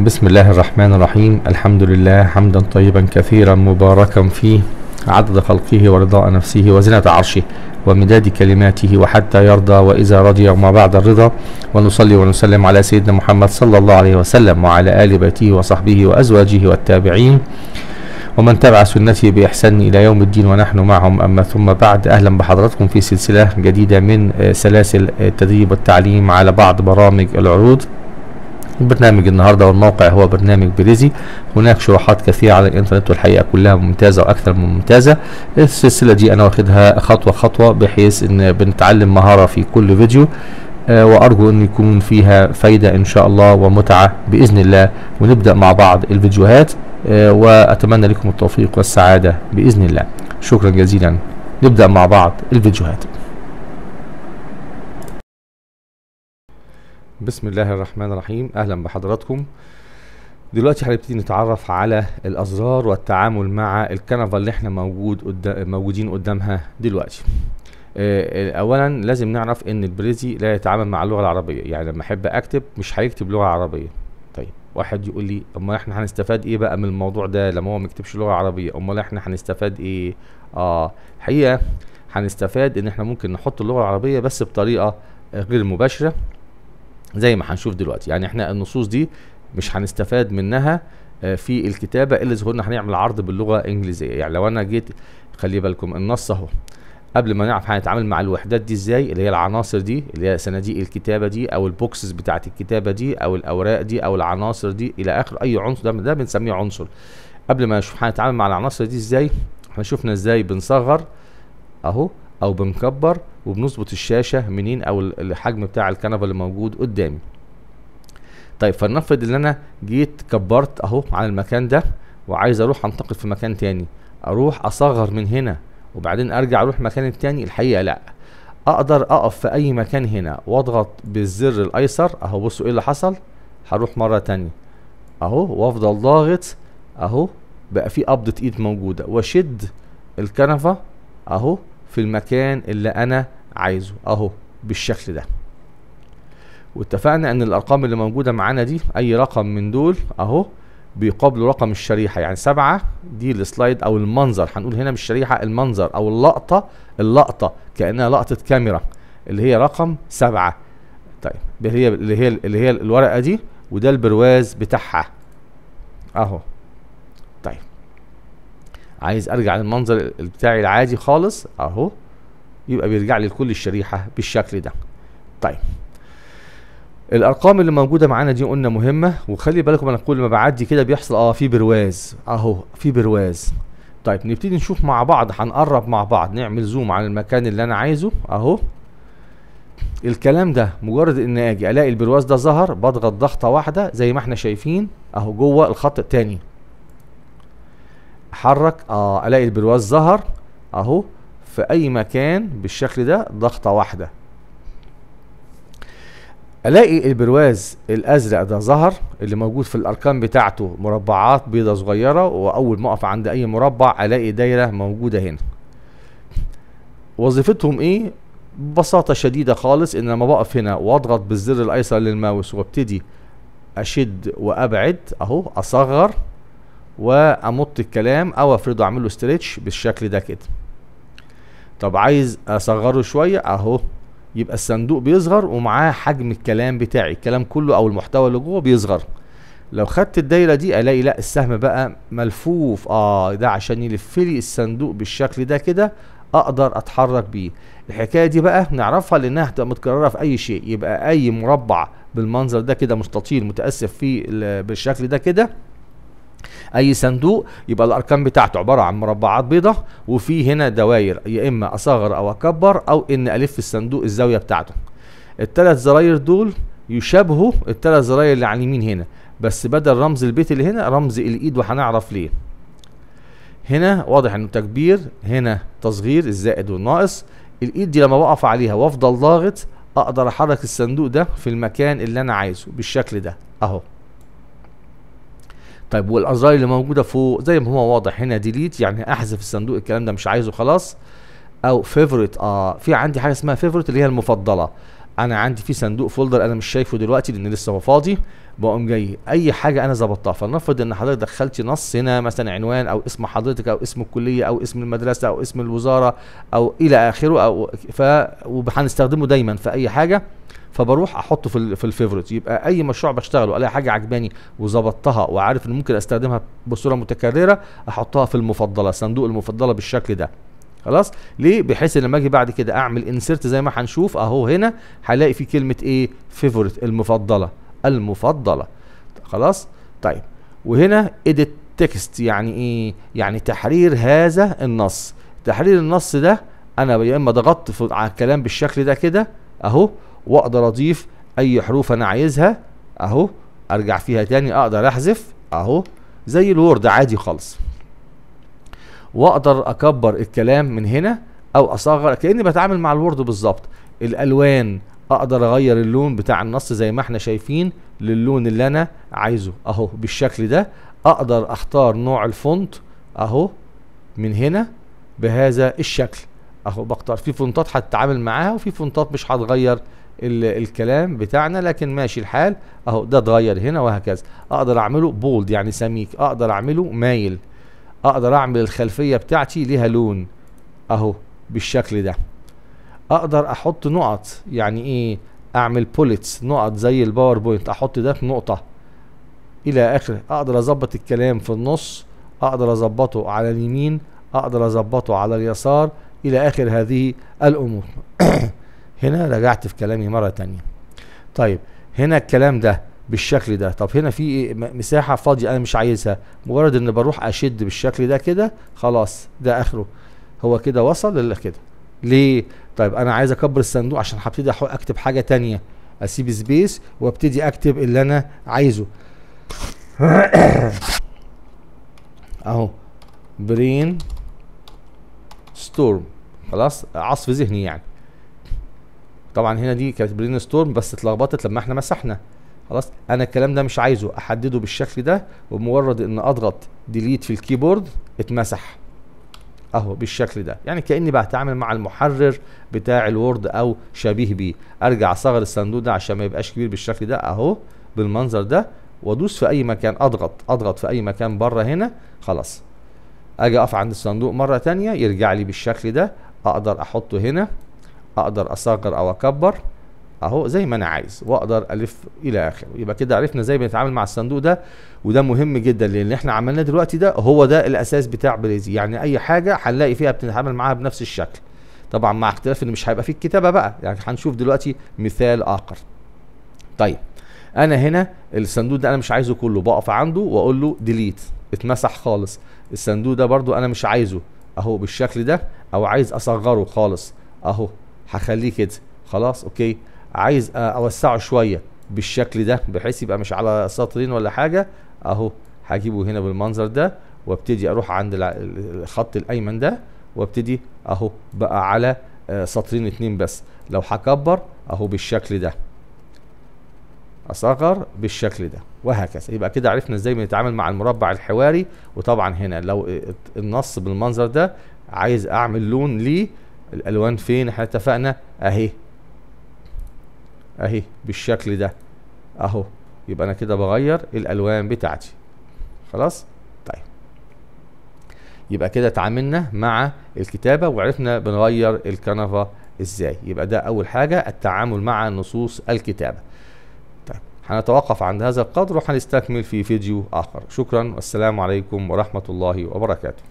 بسم الله الرحمن الرحيم الحمد لله حمدا طيبا كثيرا مباركا فيه عدد خلقه ورضاء نفسه وزنة عرشه ومداد كلماته وحتى يرضى وإذا رضي وما بعد الرضا ونصلي ونسلم على سيدنا محمد صلى الله عليه وسلم وعلى آل بيته وصحبه وأزواجه والتابعين ومن تبع سنته بإحسان إلى يوم الدين ونحن معهم أما ثم بعد أهلا بحضراتكم في سلسلة جديدة من سلاسل التدريب والتعليم على بعض برامج العروض برنامج النهارده والموقع هو برنامج بريزي هناك شروحات كثيره على الانترنت والحقيقه كلها ممتازه واكثر من ممتازه السلسله دي انا واخدها خطوه خطوه بحيث ان بنتعلم مهاره في كل فيديو آه، وارجو ان يكون فيها فايده ان شاء الله ومتعه باذن الله ونبدا مع بعض الفيديوهات آه، واتمنى لكم التوفيق والسعاده باذن الله شكرا جزيلا نبدا مع بعض الفيديوهات بسم الله الرحمن الرحيم اهلا بحضراتكم دلوقتي هنبتدي نتعرف على الازرار والتعامل مع الكنفه اللي احنا موجود قدام موجودين قدامها دلوقتي آه، آه، اولا لازم نعرف ان البريزي لا يتعامل مع اللغه العربيه يعني لما احب اكتب مش هيكتب لغه عربيه طيب واحد يقول لي امال احنا هنستفاد ايه بقى من الموضوع ده لما هو ما يكتبش لغه عربيه امال احنا هنستفاد ايه اه الحقيقه هنستفاد ان احنا ممكن نحط اللغه العربيه بس بطريقه غير مباشره زي ما هنشوف دلوقتي يعني احنا النصوص دي مش هنستفاد منها آه، في الكتابه الا اذا كنا هنعمل عرض باللغه الانجليزيه يعني لو انا جيت خلي بالكم النص اهو قبل ما نعرف هنتعامل مع الوحدات دي ازاي اللي هي العناصر دي اللي هي صناديق الكتابه دي او البوكسز بتاعت الكتابه دي او الاوراق دي او العناصر دي الى اخر اي عنصر ده ده بنسميه عنصر قبل ما نشوف هنتعامل مع العناصر دي ازاي احنا شفنا ازاي بنصغر اهو او بنكبر وبنظبط الشاشه منين او الحجم بتاع الكنبه اللي موجود قدامي طيب فلنفرض ان انا جيت كبرت اهو على المكان ده وعايز اروح انتقل في مكان تاني اروح اصغر من هنا وبعدين ارجع اروح مكان التاني الحقيقه لا اقدر اقف في اي مكان هنا واضغط بالزر الايسر اهو بصوا ايه اللي حصل هروح مره تانية اهو وافضل ضاغط اهو بقى في قبضه ايد موجوده واشد الكنفه اهو في المكان اللي انا عايزه اهو بالشكل ده واتفقنا ان الارقام اللي موجوده معانا دي اي رقم من دول اهو بيقابلوا رقم الشريحه يعني سبعة دي السلايد او المنظر هنقول هنا مش شريحه المنظر او اللقطه اللقطه كانها لقطه كاميرا اللي هي رقم سبعة طيب اللي هي اللي هي اللي هي الورقه دي وده البرواز بتاعها اهو عايز ارجع للمنظر بتاعي العادي خالص اهو يبقى بيرجع لي لكل الشريحه بالشكل ده طيب الارقام اللي موجوده معانا دي قلنا مهمه وخلي بالكم انا كل ما بعدي كده بيحصل اه في برواز اهو في برواز طيب نبتدي نشوف مع بعض هنقرب مع بعض نعمل زوم على المكان اللي انا عايزه اهو الكلام ده مجرد ان اجي الاقي البرواز ده ظهر بضغط ضغطه واحده زي ما احنا شايفين اهو جوه الخط التاني حرك اه الاقي البرواز ظهر اهو في اي مكان بالشكل ده ضغطة واحدة الاقي البرواز الازرق ده ظهر اللي موجود في الاركان بتاعته مربعات بيضة صغيرة واول ما اقف عند اي مربع الاقي دايرة موجودة هنا وظيفتهم ايه ببساطة شديدة خالص ان لما بقف هنا واضغط بالزر الايسر للماوس وابتدي اشد وابعد اهو اصغر وامط الكلام او افرضه اعمل له ستريتش بالشكل ده كده طب عايز اصغره شويه اهو يبقى الصندوق بيصغر ومعاه حجم الكلام بتاعي الكلام كله او المحتوى اللي جوه بيصغر لو خدت الدايره دي الاقي لا السهم بقى ملفوف اه ده عشان يلف لي الصندوق بالشكل ده كده اقدر اتحرك بيه الحكايه دي بقى نعرفها لانها هتبقى متكرره في اي شيء يبقى اي مربع بالمنظر ده كده مستطيل متاسف فيه بالشكل ده كده اي صندوق يبقى الارقام بتاعته عباره عن مربعات بيضة وفي هنا دواير يا اما اصغر او اكبر او ان الف الصندوق الزاويه بتاعته الثلاث زراير دول يشابهوا الثلاث زراير اللي على اليمين هنا بس بدل رمز البيت اللي هنا رمز الايد وهنعرف ليه هنا واضح انه تكبير هنا تصغير الزائد والناقص الايد دي لما بقف عليها وافضل ضاغط اقدر احرك الصندوق ده في المكان اللي انا عايزه بالشكل ده اهو طيب والازرار اللي موجوده فوق زي ما هو واضح هنا ديليت يعني احذف الصندوق الكلام ده مش عايزه خلاص او فيفورت اه في عندي حاجه اسمها فيفورت اللي هي المفضله انا عندي في صندوق فولدر انا مش شايفه دلوقتي لان لسه هو فاضي بقوم جاي اي حاجه انا ظبطتها فلنفرض ان حضرتك دخلتي نص هنا مثلا عنوان او اسم حضرتك او اسم الكليه او اسم المدرسه او اسم الوزاره او الى اخره او ف وهنستخدمه دايما في اي حاجه فبروح احطه في في الفيفوريت يبقى اي مشروع بشتغله الاقي حاجه عجباني وظبطتها وعارف ان ممكن استخدمها بصوره متكرره احطها في المفضله صندوق المفضله بالشكل ده خلاص ليه بحيث ان لما اجي بعد كده اعمل انسرت زي ما هنشوف اهو هنا هلاقي في كلمه ايه فيفوريت المفضله المفضله خلاص طيب وهنا اديت تكست يعني ايه يعني تحرير هذا النص تحرير النص ده انا يا اما ضغطت على الكلام بالشكل ده كده اهو واقدر اضيف اي حروف انا عايزها اهو ارجع فيها تاني اقدر احذف اهو زي الوورد عادي خالص واقدر اكبر الكلام من هنا او اصغر كاني بتعامل مع الوورد بالظبط الالوان اقدر اغير اللون بتاع النص زي ما احنا شايفين للون اللي انا عايزه اهو بالشكل ده اقدر اختار نوع الفونت اهو من هنا بهذا الشكل اهو بختار في فونتات هتتعامل معاها وفي فونتات مش هتغير الكلام بتاعنا لكن ماشي الحال اهو ده اتغير هنا وهكذا اقدر اعمله بولد يعني سميك اقدر اعمله مايل اقدر اعمل الخلفيه بتاعتي ليها لون اهو بالشكل ده اقدر احط نقط يعني ايه اعمل بوليتس نقط زي الباوربوينت احط ده في نقطه الى اخره اقدر اظبط الكلام في النص اقدر اظبطه على اليمين اقدر اظبطه على اليسار الى اخر هذه الامور هنا رجعت في كلامي مرة تانية طيب هنا الكلام ده بالشكل ده طب هنا في إيه؟ مساحة فاضية انا مش عايزها مجرد ان بروح اشد بالشكل ده كده خلاص ده اخره هو كده وصل الا كده ليه طيب انا عايز اكبر الصندوق عشان هبتدي اكتب حاجة تانية اسيب سبيس وابتدي اكتب اللي انا عايزه اهو برين ستورم خلاص عصف ذهني يعني طبعا هنا دي كانت برين ستورم بس اتلخبطت لما احنا مسحنا خلاص انا الكلام ده مش عايزه احدده بالشكل ده ومورد ان اضغط ديليت في الكيبورد اتمسح اهو بالشكل ده يعني كاني بتعامل مع المحرر بتاع الوورد او شبيه بيه ارجع اصغر الصندوق ده عشان ما يبقاش كبير بالشكل ده اهو بالمنظر ده وادوس في اي مكان اضغط اضغط في اي مكان بره هنا خلاص اجي اقف عند الصندوق مره تانية يرجع لي بالشكل ده اقدر احطه هنا اقدر اصغر او اكبر اهو زي ما انا عايز واقدر الف الى اخره يبقى كده عرفنا ازاي بنتعامل مع الصندوق ده وده مهم جدا لان احنا عملناه دلوقتي ده هو ده الاساس بتاع بريزي يعني اي حاجه هنلاقي فيها بنتعامل معاها بنفس الشكل طبعا مع اختلاف ان مش هيبقى في الكتابه بقى يعني هنشوف دلوقتي مثال اخر طيب انا هنا الصندوق ده انا مش عايزه كله بقف عنده واقول له ديليت اتمسح خالص الصندوق ده برده انا مش عايزه اهو بالشكل ده او عايز اصغره خالص اهو هخليه كده خلاص اوكي عايز اوسعه شويه بالشكل ده بحيث يبقى مش على سطرين ولا حاجه اهو هجيبه هنا بالمنظر ده وابتدي اروح عند الخط الايمن ده وابتدي اهو بقى على سطرين اتنين بس لو هكبر اهو بالشكل ده اصغر بالشكل ده وهكذا يبقى كده عرفنا ازاي بنتعامل مع المربع الحواري وطبعا هنا لو النص بالمنظر ده عايز اعمل لون ليه الالوان فين احنا اتفقنا اهي اهي بالشكل ده اهو يبقى انا كده بغير الالوان بتاعتي خلاص طيب يبقى كده اتعاملنا مع الكتابه وعرفنا بنغير الكنفه ازاي يبقى ده اول حاجه التعامل مع نصوص الكتابه طيب هنتوقف عند هذا القدر وهنستكمل في فيديو اخر شكرا والسلام عليكم ورحمه الله وبركاته